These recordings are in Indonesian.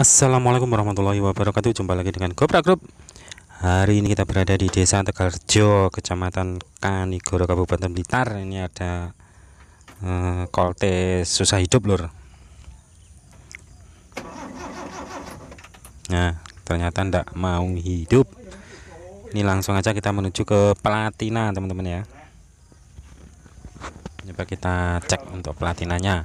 Assalamualaikum warahmatullahi wabarakatuh Jumpa lagi dengan Gopra Group Hari ini kita berada di desa Tegaljo Kecamatan Kanigoro Kabupaten Blitar Ini ada uh, kolte susah hidup lor. Nah ternyata ndak mau hidup Ini langsung aja kita menuju ke Platina teman-teman ya Coba kita cek untuk platinanya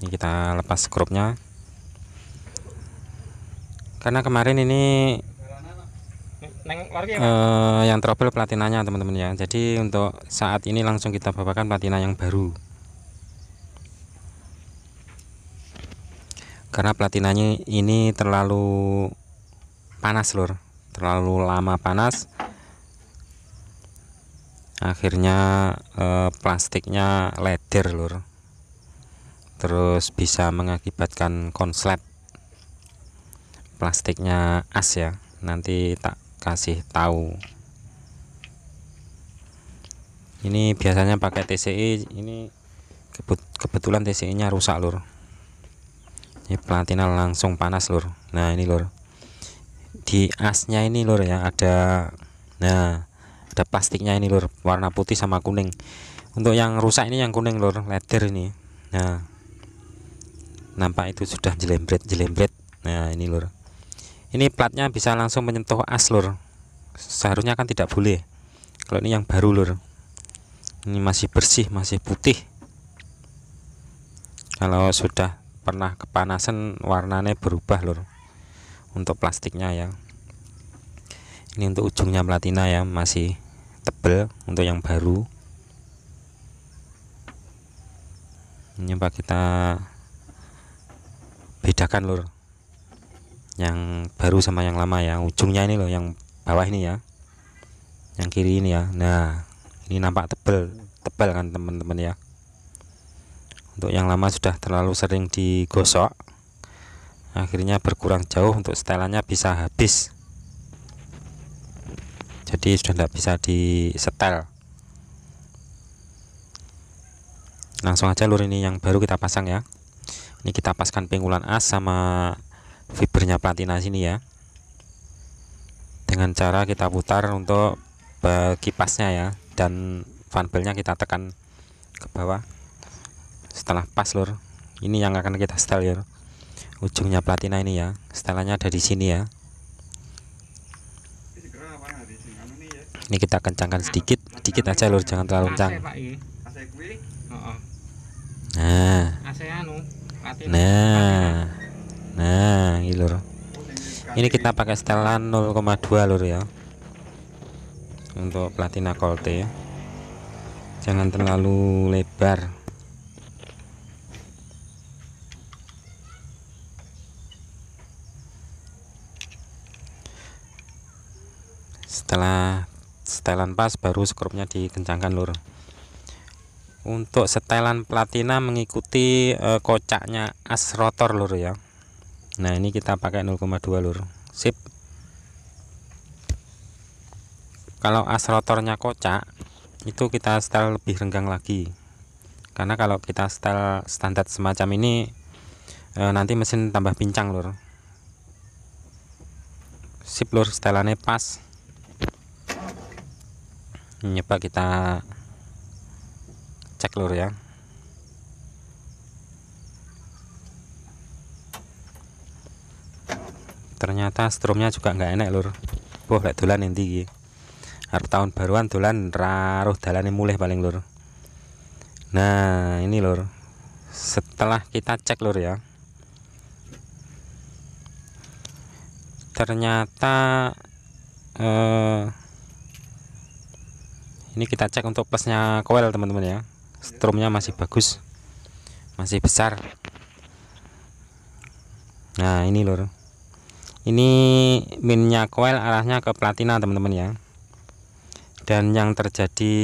ini kita lepas skrupnya karena kemarin ini ya, eh, yang trouble platinanya teman-teman ya jadi untuk saat ini langsung kita bawakan platina yang baru karena platinanya ini terlalu panas lur terlalu lama panas akhirnya eh, plastiknya leder lur terus bisa mengakibatkan konslet plastiknya as ya nanti tak kasih tahu ini biasanya pakai TCI ini kebetulan TCI nya rusak lur ini platina langsung panas lur nah ini lur di asnya ini lur ya ada nah ada plastiknya ini lur warna putih sama kuning untuk yang rusak ini yang kuning lur letter ini nah nampak itu sudah jelembret jelembret nah ini lur ini platnya bisa langsung menyentuh as lur seharusnya kan tidak boleh kalau ini yang baru lur ini masih bersih masih putih kalau sudah pernah kepanasan warnanya berubah lur untuk plastiknya ya ini untuk ujungnya platina ya masih tebel untuk yang baru ini kita bedakan lur yang baru sama yang lama ya ujungnya ini loh yang bawah ini ya yang kiri ini ya nah ini nampak tebel, tebal kan teman-teman ya untuk yang lama sudah terlalu sering digosok akhirnya berkurang jauh untuk setelannya bisa habis jadi sudah tidak bisa di setel. langsung aja lur ini yang baru kita pasang ya ini kita paskan pinggulan as sama fibernya platina sini ya dengan cara kita putar untuk kipasnya ya dan fanbelnya kita tekan ke bawah setelah pas lur ini yang akan kita setel ya ujungnya platina ini ya setelannya ada di sini ya ini kita kencangkan sedikit sedikit aja lur jangan terlalu kencang nah nah nah ini lor. ini kita pakai setelan 0,2 lur ya untuk platina colte ya. jangan terlalu lebar setelah setelan pas baru skrupnya dikencangkan lur untuk setelan platina mengikuti e, kocaknya as rotor lur ya nah ini kita pakai 0,2 lur sip kalau as rotornya kocak itu kita setel lebih renggang lagi karena kalau kita setel standar semacam ini e, nanti mesin tambah pincang lur sip lur setelannya pas Nyoba kita cek lur ya ternyata stromnya juga nggak enak lur boh lek dolan endi iki arep tahun baruan dolan raruh dalane mulai paling lur nah ini lur setelah kita cek lur ya ternyata eh, ini kita cek untuk plusnya coil teman-teman ya stromnya masih bagus masih besar nah ini lor ini minnya coil arahnya ke platina teman-teman ya dan yang terjadi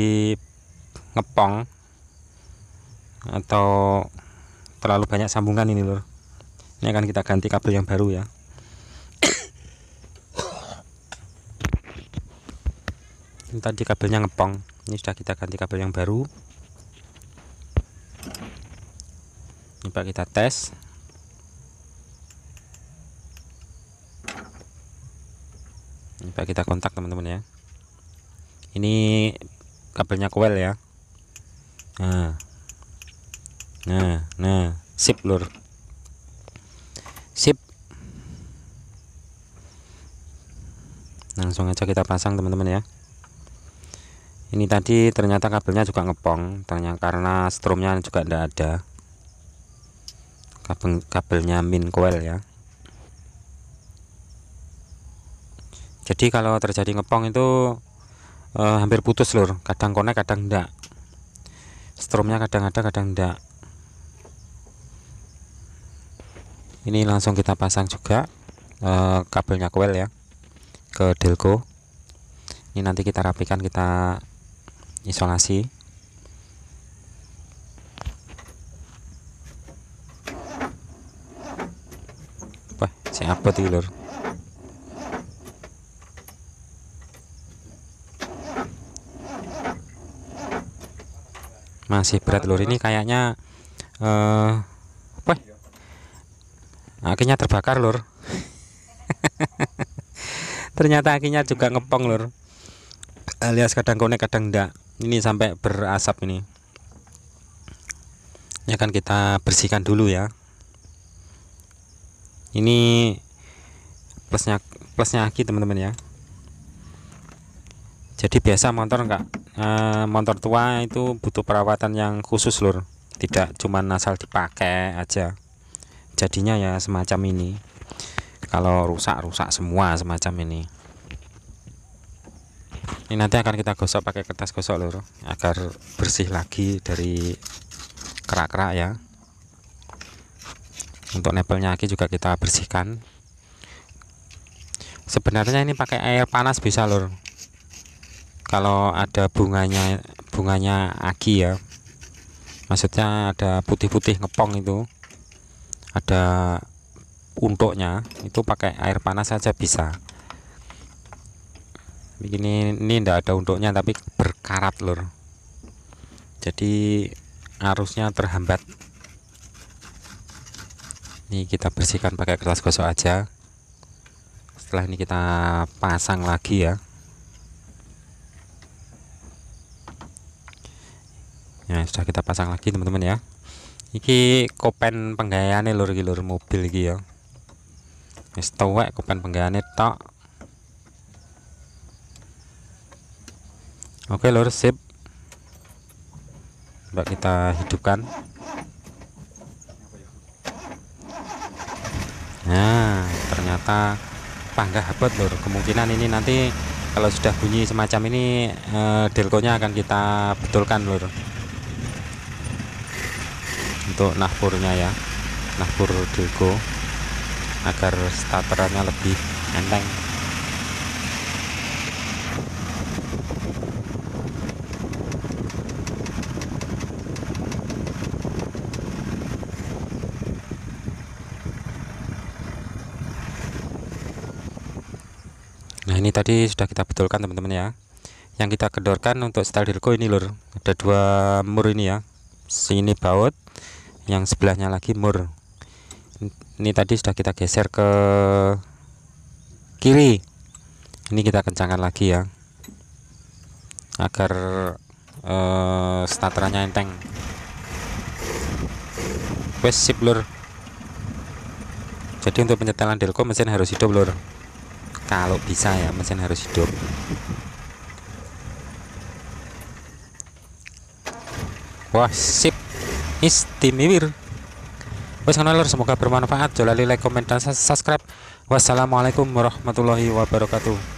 ngepong atau terlalu banyak sambungan ini lor ini akan kita ganti kabel yang baru ya ini tadi kabelnya ngepong ini sudah kita ganti kabel yang baru coba kita tes coba kita kontak teman-teman ya ini kabelnya coil ya nah nah nah sip lur sip langsung aja kita pasang teman-teman ya ini tadi ternyata kabelnya juga ngepong ternyata karena stromnya juga tidak ada kabel kabelnya min coil ya jadi kalau terjadi ngepong itu eh, hampir putus lur kadang konek kadang enggak stromnya kadang ada kadang enggak ini langsung kita pasang juga eh, kabelnya coil ya ke delco ini nanti kita rapikan kita isolasi Sing abot Masih berat lur ini kayaknya eh uh, Akhirnya terbakar lur. Ternyata akhirnya juga ngepong lur. Alias kadang konek kadang enggak. Ini sampai berasap ini. ini ya kan kita bersihkan dulu ya ini plusnya plusnya aki teman-teman ya jadi biasa motor enggak e, eh, motor tua itu butuh perawatan yang khusus lur tidak cuma asal dipakai aja jadinya ya semacam ini kalau rusak-rusak semua semacam ini ini nanti akan kita gosok pakai kertas gosok lur agar bersih lagi dari kerak-kerak ya untuk nebelnya aki juga kita bersihkan sebenarnya ini pakai air panas bisa lur. kalau ada bunganya bunganya aki ya maksudnya ada putih-putih ngepong itu ada untuknya itu pakai air panas saja bisa begini ini tidak ada untuknya tapi berkarat lur. jadi arusnya terhambat ini kita bersihkan pakai kertas gosok aja setelah ini kita pasang lagi ya ya sudah kita pasang lagi teman-teman ya iki kopen penggayaane lur lur mobil iki ya Istowek kopen penggayaan tok oke lur sip mbak kita hidupkan nah ternyata panggah abot lur kemungkinan ini nanti kalau sudah bunyi semacam ini eh, delkonya akan kita betulkan lur untuk nahpurnya ya nahpur delko agar starternya lebih enteng nah ini tadi sudah kita betulkan teman-teman ya yang kita kendorkan untuk style dirko ini lur ada dua mur ini ya sini baut yang sebelahnya lagi mur ini tadi sudah kita geser ke kiri ini kita kencangkan lagi ya agar uh, starternya enteng wes sip lur jadi untuk penyetelan delco mesin harus hidup lur kalau bisa ya mesin harus hidup wah sip istimewir wes lor semoga bermanfaat jolali like komen dan subscribe wassalamualaikum warahmatullahi wabarakatuh